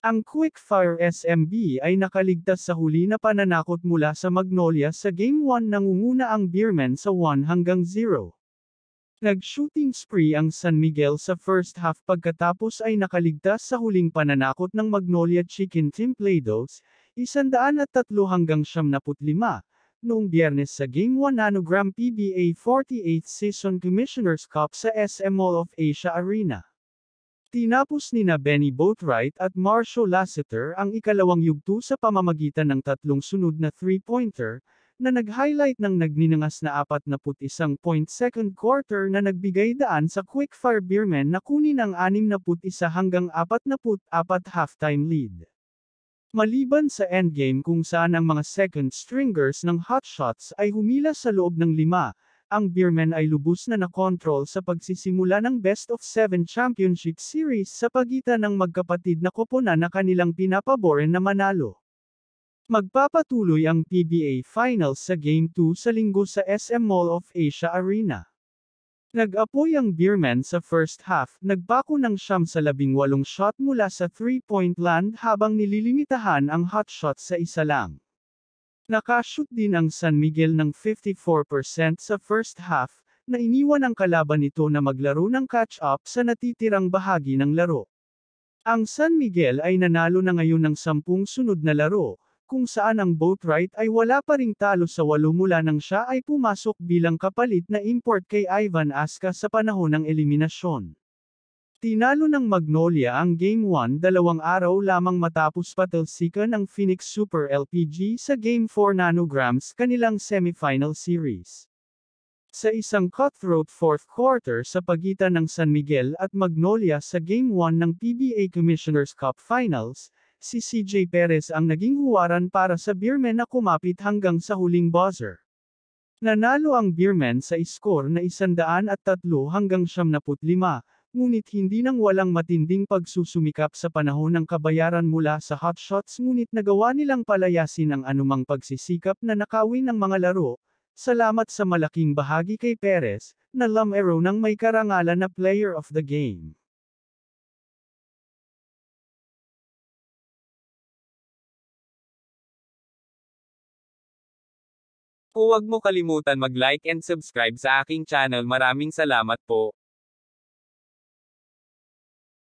Ang Quickfire SMB ay nakaligtas sa huli na pananakot mula sa Magnolia sa Game 1 nangunguna ang Beerman sa 1 hanggang 0. Nag-shooting spree ang San Miguel sa first half pagkatapos ay nakaligtas sa huling pananakot ng Magnolia Chicken Team play 103 hanggang 75, noong biyernes sa Game 1 Nanogram PBA 48 th Season Commissioner's Cup sa SM Mall of Asia Arena. Tinapos ni na Benny Boatwright at Marshall Lasseter ang ikalawang yugto sa pamamagitan ng tatlong sunod na three-pointer, na nag-highlight ng nagninangas na 41 point second quarter na nagbigay daan sa quickfire Beermen na kunin ang 61 hanggang 44 halftime lead. Maliban sa endgame kung saan ang mga second stringers ng hotshots ay humila sa loob ng lima, ang Beermen ay lubos na nakontrol sa pagsisimula ng Best of 7 Championship Series sa pagitan ng magkapatid na koponan na kanilang pinapaboren na manalo. Magpapatuloy ang PBA Finals sa Game 2 sa linggo sa SM Mall of Asia Arena. Nag-apoy ang Beermen sa first half, nagpako ng siyam sa labing walong shot mula sa 3-point land habang nililimitahan ang hot shot sa isa lang. Nakashoot din ang San Miguel ng 54% sa first half, na iniwan ang kalaban nito na maglaro ng catch-up sa natitirang bahagi ng laro. Ang San Miguel ay nanalo na ngayon ng 10 sunod na laro, kung saan ang Boatwright ay wala pa ring talo sa walo mula nang siya ay pumasok bilang kapalit na import kay Ivan Aska sa panahon ng eliminasyon. Tinalo ng Magnolia ang Game 1 dalawang araw lamang matapos patalsikan ang Phoenix Super LPG sa Game 4 nanograms kanilang semifinal series. Sa isang cutthroat fourth quarter sa pagitan ng San Miguel at Magnolia sa Game 1 ng PBA Commissioner's Cup Finals, si CJ Perez ang naging huwaran para sa Beermen na kumapit hanggang sa huling buzzer. Nanalo ang Beermen sa iskor na 103 hanggang 75, Ngunit hindi nang walang matinding pagsusumikap sa panahon ng kabayaran mula sa hotshots ngunit nagawa nilang palayasin ang anumang pagsisikap na nakawin ng mga laro, salamat sa malaking bahagi kay Perez, na lamero ng may karangalan na player of the game. Huwag mo kalimutan mag-like and subscribe sa aking channel maraming salamat po.